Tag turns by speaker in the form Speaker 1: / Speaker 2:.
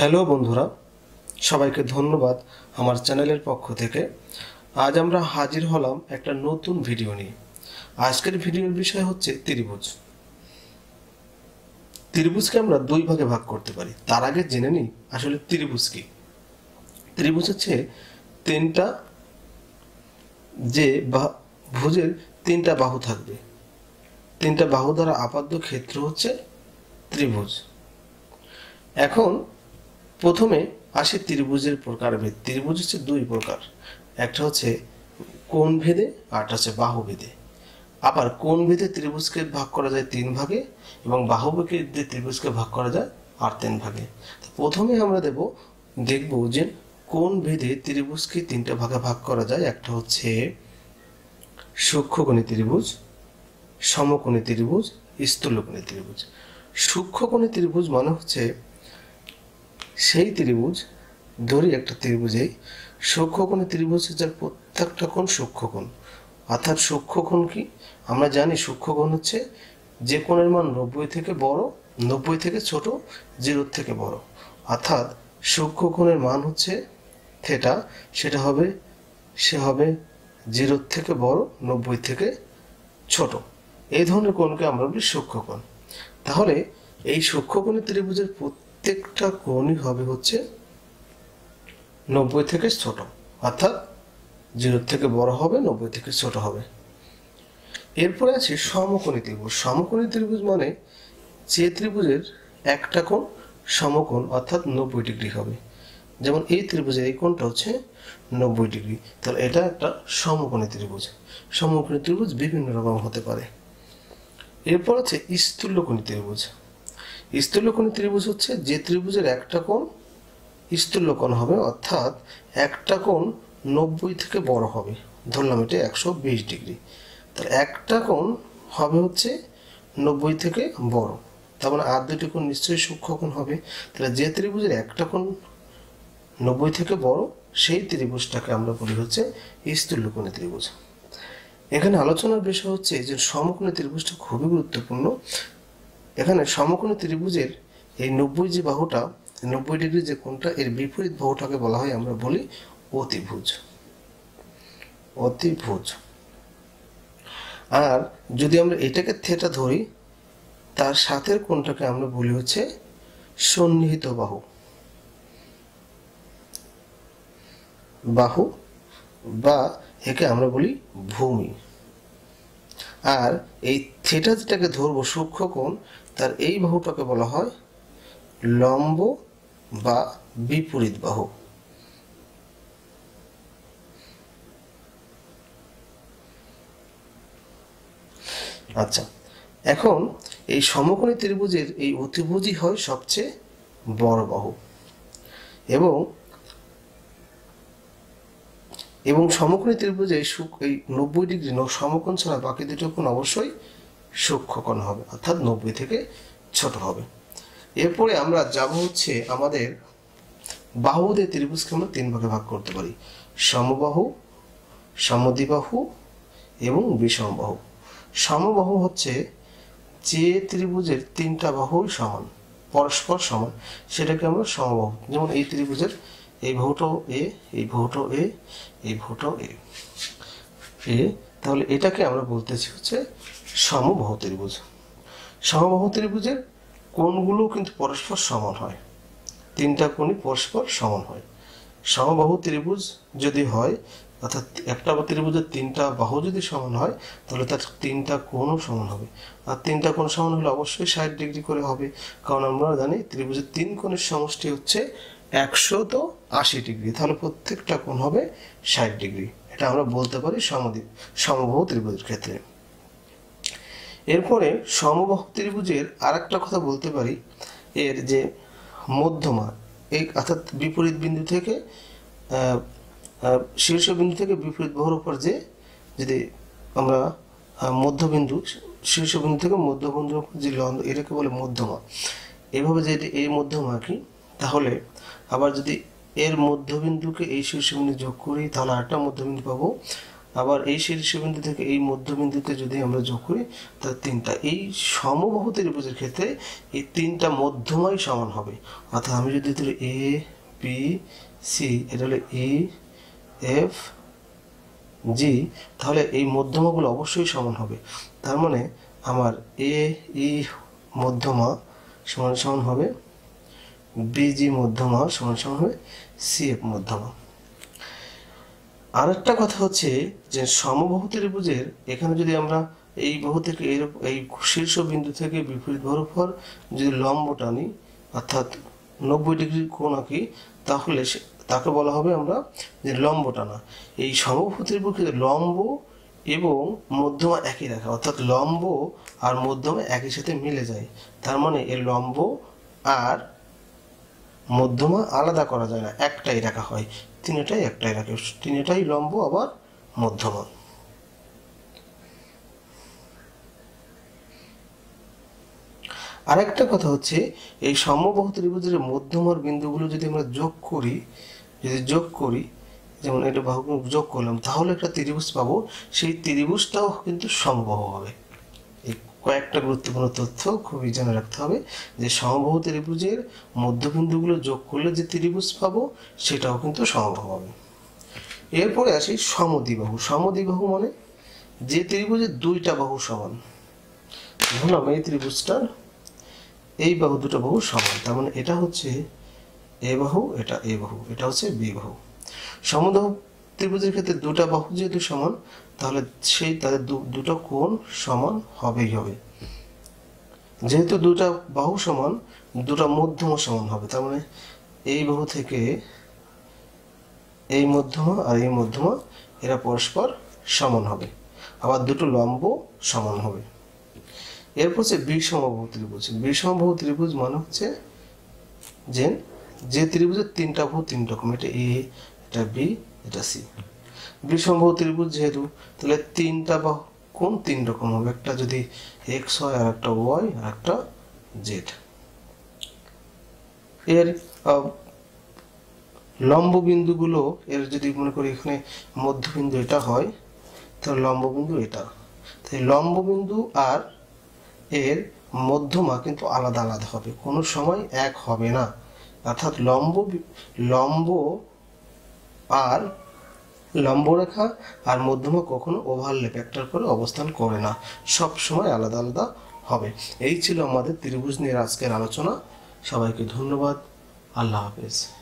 Speaker 1: hello বন্ধুরা সবাইকে ধন্যবাদ আমার চ্যানেলের পক্ষ থেকে আজ আমরা হাজির হলাম একটা নতুন ভিডিও নিয়ে আজকের ভিডিওর বিষয় হচ্ছে ত্রিভুজ ত্রিভুজকে আমরা দুই ভাগে ভাগ করতে পারি তার আগে জেনে নিই আসলে ত্রিভুজ কি ত্রিভুজ হচ্ছে তিনটা যে বা ভুজের তিনটা বাহু থাকবে তিনটা বাহু দ্বারা আপাদ্য ক্ষেত্র হচ্ছে ত্রিভুজ এখন প্রথমে আসে ত্রিভুজের প্রকারভেদ ত্রিভুজ হচ্ছে দুই প্রকার একটা হচ্ছে কোন ভেদে আরটা হচ্ছে বাহু ভেদে আবার কোন ভেদে ত্রিভুজকে ভাগ করা যায় তিন ভাগে এবং বাহু ভেদে ত্রিভুজকে ভাগ করা যায় আর তিন ভাগে প্রথমে আমরা দেব দেখব যে কোন ভেদে ত্রিভুজকে তিনটা ভাগে ভাগ করা যায় একটা হচ্ছে সূক্ষ্মকোণী ত্রিভুজ সমকোণী ত্রিভুজ স্থূলকোণী ত্রিভুজ সূক্ষ্মকোণী ত্রিভুজ মানে হচ্ছে সেই ত্রিভুজ ধরি একটা ত্রিভুজে সূক্ষ্মকোণের ত্রিভুজ যার প্রত্যেকটা কোণ সূক্ষ্মকোণ অর্থাৎ সূক্ষ্মকোণ কি আমরা জানি সূক্ষ্মকোণ হচ্ছে যে কোণের মান নব্বই থেকে বড় নব্বই থেকে ছোট জিরোর থেকে বড় অর্থাৎ সূক্ষ্মকোণের মান হচ্ছে থেটা সেটা হবে সে হবে জিরোর থেকে বড় নব্বই থেকে ছোট এই ধরনের কোণকে আমরা বলি সূক্ষ্মকোণ তাহলে এই সূক্ষ্মকোণের ত্রিভুজের প্রত্যেক প্রত্যেকটা কোণই হবে হচ্ছে নব্বই থেকে ছোট অর্থাৎ জিরোর থেকে বড় হবে নব্বই থেকে ছোট হবে এরপরে আছে সমকোণী ত্রিভুজ সমকোণী ত্রিভুজ মানে যে ত্রিভুজের একটা কোণ সমকোণ অর্থাৎ নব্বই ডিগ্রি হবে যেমন এই ত্রিভুজের এই কোণটা হচ্ছে নব্বই ডিগ্রি তাহলে এটা একটা সমকোণী ত্রিভুজ সমকোণী ত্রিভুজ বিভিন্ন রকম হতে পারে এরপর আছে স্থূলকোণী ত্রিভুজ স্থূলকোণী ত্রিভুজ হচ্ছে যে ত্রিভুজের একটা কোণ স্থূলকোণ হবে অর্থাৎ একটা কোণ নব্বই থেকে বড় হবে ধরলাম এটা একশো বিশ ডিগ্রি তাহলে একটা কোণ হবে হচ্ছে নব্বই থেকে বড় তার মানে আর দুটি কোণ নিশ্চয়ই সূক্ষ্মকোণ হবে তাহলে যে ত্রিভুজের একটা কোণ নব্বই থেকে বড় সেই ত্রিভুজটাকে আমরা বলি হচ্ছে স্থূলকোণী ত্রিভুজ এখানে আলোচনার বিষয় হচ্ছে যে সমকোণী ত্রিভুজটা খুবই গুরুত্বপূর্ণ এখানে সমকোণী ত্রিভুজের এই নব্বই যে বাহুটা নব্বই ডিগ্রি যে কোনটা এর বিপরীত বাহুটাকে বলা হয় আমরা বলি অতিভুজ অতিভুজ আর যদি আমরা এটাকে থেটা ধরি তার সাথের কোনটাকে আমরা বলি হচ্ছে সন্নিহিত বাহু বাহু বা একে আমরা বলি ভূমি আর এই থিটা যেটাকে ধরবো সূক্ষ্ম কোণ তার এই বাহুটাকে বলা হয় লম্ব বা বিপরীত বাহু আচ্ছা এখন এই সমকোণী ত্রিভুজের এই অতিভুজই হয় সবচেয়ে বড় বাহু এবং এবং সমকোণী ত্রিভুজে এই নব্বই ডিগ্রি সমকোণ ছাড়া বাকি দুটো কোণ অবশ্যই সূক্ষ্মকোণ হবে অর্থাৎ নব্বই থেকে ছোট হবে এরপরে আমরা যাব হচ্ছে আমাদের বাহুদের ত্রিভুজকে আমরা তিন ভাগে ভাগ করতে পারি সমবাহু সমদিবাহু এবং বিষমবাহু সমবাহু হচ্ছে যে ত্রিভুজের তিনটা বাহুই সমান পরস্পর সমান সেটাকে আমরা সমবাহু যেমন এই ত্রিভুজের এই বাহুটাও এ এই বাহুটাও এ এই ভোটও এ এ তাহলে এটাকে আমরা বলতেছি হচ্ছে সমবাহ ত্রিভুজ সমবাহ ত্রিভুজের কোণগুলো কিন্তু পরস্পর সমান হয় তিনটা কোণই পরস্পর সমান হয় সমবাহু ত্রিভুজ যদি হয় অর্থাৎ একটা বা ত্রিভুজের তিনটা বাহু যদি সমান হয় তাহলে তার তিনটা কোণও সমান হবে আর তিনটা কোণ সমান হলে অবশ্যই ষাট ডিগ্রি করে হবে কারণ আমরা জানি ত্রিভুজের তিন কোণের সমষ্টি হচ্ছে একশো তো আশি ডিগ্রি তাহলে প্রত্যেকটা কোণ হবে ষাট ডিগ্রি এটা আমরা বলতে পারি সমদ্বীপ সমবাহু ত্রিভুজের ক্ষেত্রে এরপরে সমবাহু ত্রিভুজের আর একটা কথা বলতে পারি এর যে মধ্যমা এই অর্থাৎ বিপরীত বিন্দু থেকে শীর্ষ বিন্দু থেকে বিপরীত বহর উপর যে যদি আমরা মধ্যবিন্দু শীর্ষবিন্দু থেকে মধ্যবিন্দুর উপর যে লন্দ এটাকে বলে মধ্যমা এভাবে যে এই মধ্যমা কি তাহলে আবার যদি এর মধ্যবিন্দুকে এই শীর্ষবিন্দু যোগ করি তাহলে আরেকটা মধ্যবিন্দু পাবো আবার এই শীর্ষবিন্দু থেকে এই মধ্যবিন্দুতে যদি আমরা যোগ করি তাহলে তিনটা এই সমবাহু ত্রিভুজের ক্ষেত্রে এই তিনটা মধ্যমাই সমান হবে অর্থাৎ আমি যদি ধরি এ পি সি এটা হলো ই এফ জি তাহলে এই মধ্যমাগুলো অবশ্যই সমান হবে তার মানে আমার এ ই e মধ্যমা সমান সমান হবে বিজি মধ্যমা সমান সমান হবে সিএফ মধ্যমা আর একটা কথা হচ্ছে যে সমবাহু ত্রিভুজের এখানে যদি আমরা এই বাহু থেকে এর এই শীর্ষ বিন্দু থেকে বিপরীত বরফর যদি লম্ব টানি অর্থাৎ নব্বই ডিগ্রি কোণ আঁকি তাহলে তাকে বলা হবে আমরা যে লম্ব টানা এই সমবাহু ত্রিভুজের লম্ব এবং মধ্যমা একই রাখা অর্থাৎ লম্ব আর মধ্যমা একই সাথে মিলে যায় তার মানে এর লম্ব আর মধ্যমা আলাদা করা যায় না একটাই রাখা হয় তিনটাই একটাই রাখে তিনটাই লম্ব আবার মধ্যমা আরেকটা কথা হচ্ছে এই সম্যবহ ত্রিভুজের মধ্যমার বিন্দুগুলো যদি আমরা যোগ করি যদি যোগ করি যেমন এটা যোগ করলাম তাহলে একটা ত্রিভুজ পাবো সেই ত্রিভুজটাও কিন্তু সম্ভব হবে কয়েকটা গুরুত্বপূর্ণ তথ্য খুবই জেনে রাখতে হবে যে সমবাহু ত্রিভুজের মধ্যবিন্দুগুলো যোগ করলে যে ত্রিভুজ পাবো সেটাও কিন্তু সম্ভব হবে এরপরে আসি সমদ্বিবাহু সমদ্বিবাহু মানে যে ত্রিভুজের দুইটা বাহু সমান ধরলাম এই ত্রিভুজটার এই বাহু দুটো বাহু সমান তার মানে এটা হচ্ছে এ বাহু এটা এ বাহু এটা হচ্ছে বি বাহু ত্রিভুজের ক্ষেত্রে দুটা বাহু যেহেতু সমান তাহলে সেই তাদের দুটো কোণ সমান হবেই হবে যেহেতু দুটা বাহু সমান দুটা মধ্যম সমান হবে তার মানে এই বাহু থেকে এই মধ্যমা আর এই মধ্যমা এরা পরস্পর সমান হবে আবার দুটো লম্ব সমান হবে এরপর হচ্ছে বিষমবাহু ত্রিভুজ বিষমবাহু ত্রিভুজ মানে হচ্ছে যে যে ত্রিভুজের তিনটা বাহু তিন রকম এটা এ এটা বি এটা সি গ্রীষ্মবাহু ত্রিভুজ যেহেতু তাহলে তিনটা বাহু কোন তিন রকম হবে একটা যদি এক্স হয় আর একটা ওয়াই আর একটা জেড এর লম্ব বিন্দুগুলো এর যদি মনে করি এখানে মধ্যবিন্দু এটা হয় তাহলে লম্ববিন্দু এটা তাই লম্ববিন্দু আর এর মধ্যমা কিন্তু আলাদা আলাদা হবে কোনো সময় এক হবে না অর্থাৎ লম্ব লম্ব আর লম্বরেখা আর মধ্যমা কখনো ওভারলেপ একটার পরে অবস্থান করে না সব সময় আলাদা আলাদা হবে এই ছিল আমাদের ত্রিভুজ নিয়ে আজকের আলোচনা সবাইকে ধন্যবাদ আল্লাহ হাফেজ